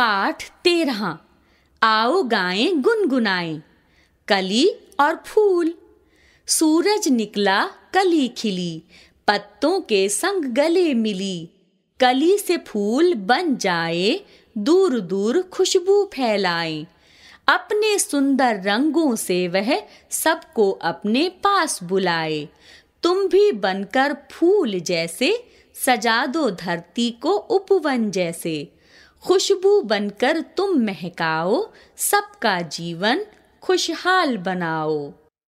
पाठ तेरह आओ गाएं गुनगुनाएं कली और फूल सूरज निकला कली खिली पत्तों के संग गले मिली कली से फूल बन जाए दूर दूर खुशबू फैलाए अपने सुंदर रंगों से वह सबको अपने पास बुलाए तुम भी बनकर फूल जैसे सजा दो धरती को उपवन जैसे खुशबू बनकर तुम महकाओ सबका जीवन खुशहाल बनाओ